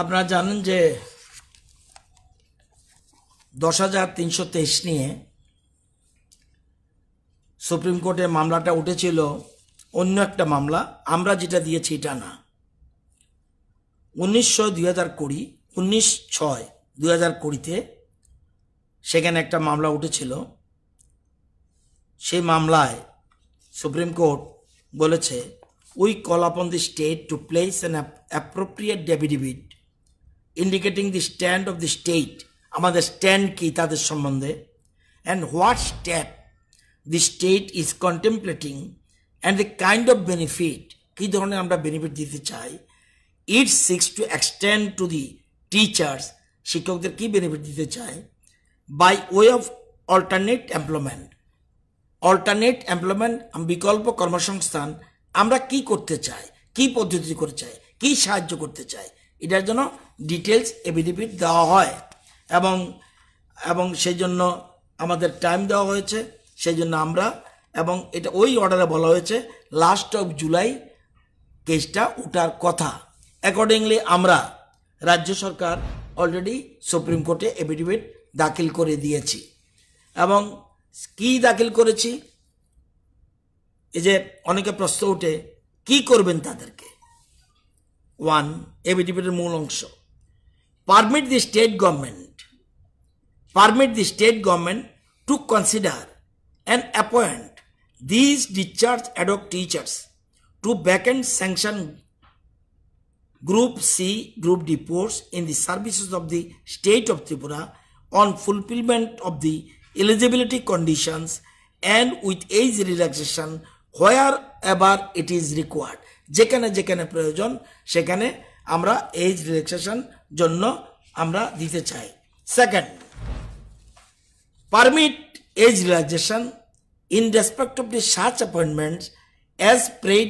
আপনারা জানেন যে দশ হাজার তিনশো তেইশ নিয়ে সুপ্রিম কোর্টে মামলাটা উঠেছিল অন্য একটা মামলা আমরা যেটা দিয়েছি এটা না উনিশ ছয় দুই হাজার কুড়ি উনিশ ছয় দুই হাজার কুড়িতে সেখানে একটা মামলা উঠেছিল সেই মামলায় সুপ্রিম কোর্ট বলেছে we call upon the state to place an appropriate affidavit indicating the stand of the state আমাদের স্ট্যান্ড কি তাদের সম্বন্ধে and what step the state is contemplating and the kind of benefit কী ধরনের আমরা benefit দিতে চাই it seeks to extend to the teachers শিক্ষকদের কী বেনিফিট দিতে চায় by way of alternate employment alternate employment বিকল্প কর্মসংস্থান আমরা কি করতে চাই কি পদ্ধতি করে চাই কি সাহায্য করতে চাই এটার জন্য ডিটেলস এফিডেভিট দেওয়া হয় এবং এবং সেই জন্য আমাদের টাইম দেওয়া হয়েছে সেই জন্য আমরা এবং এটা ওই অর্ডারে বলা হয়েছে লাস্ট অফ জুলাই কেসটা ওঠার কথা অ্যাকর্ডিংলি আমরা রাজ্য সরকার অলরেডি সুপ্রিম কোর্টে এফিডেভিট দাখিল করে দিয়েছি এবং কি দাখিল করেছি এই যে অনেকে প্রশ্ন ওঠে কি করবেন তাদেরকে ওয়ান এবিটিপিটির মূল অংশ permit the state government permit the state government to consider and appoint this discharge ad hoc teachers to vacant sanction Group C, Group D posts in the services of the state of Tripura on fulfillment of the eligibility conditions and with age relaxation wherever it is required. যেখানে যেখানে প্রয়োজন সেখানে আমরা age relaxation জন্য আমরা দিতে চাই second permit as relaxation in respect of the সার্চ appointment as prayed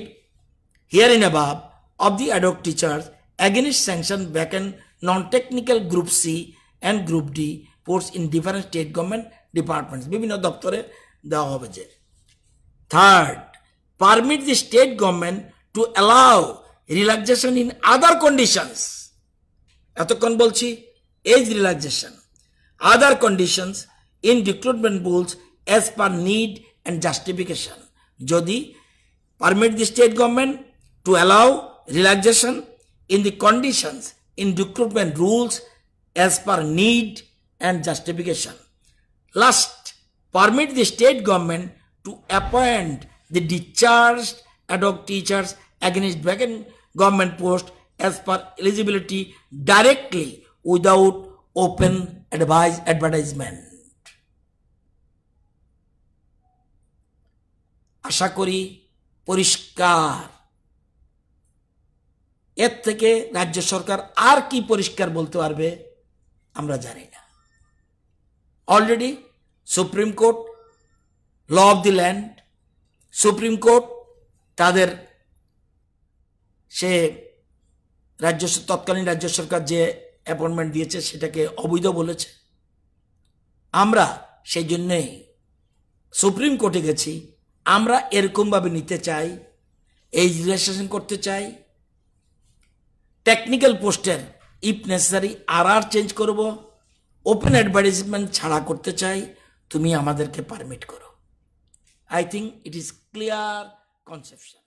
herein above of the ad hoc teachers against sanction back end non technical group C and group D posts in different state government department বিভিন্ন দপ্তরে দেওয়া হবে যে third permit the state government to allow relaxation in other conditions এতক্ষণ বলছি as relaxation other conditions in recruitment rules as per need and justification যদি permit the state government to allow relaxation in the conditions in recruitment rules as per need and justification last permit the state government to appoint the discharged ad hoc teachers against vacant government post as per eligibility directly without open advice advertisement আশা করি পরিষ্কার এর থেকে রাজ্য সরকার আর কি পরিষ্কার বলতে পারবে আমরা জানি না already supreme court law of the land supreme court তাদের সে রাজ্য তৎকালীন রাজ্য সরকার যে অ্যাপয়েন্টমেন্ট দিয়েছে সেটাকে অবৈধ বলেছে আমরা সেই জন্যে সুপ্রিম কোর্টে গেছি আমরা এরকমভাবে নিতে চাই এই রেজিস্ট্রেশন করতে চাই টেকনিক্যাল পোস্টের ইফ নেসেসারি আর আর চেঞ্জ করব ওপেন অ্যাডভার্টাইজমেন্ট ছাড়া করতে চাই তুমি আমাদেরকে পারমিট করো I think it is clear conception.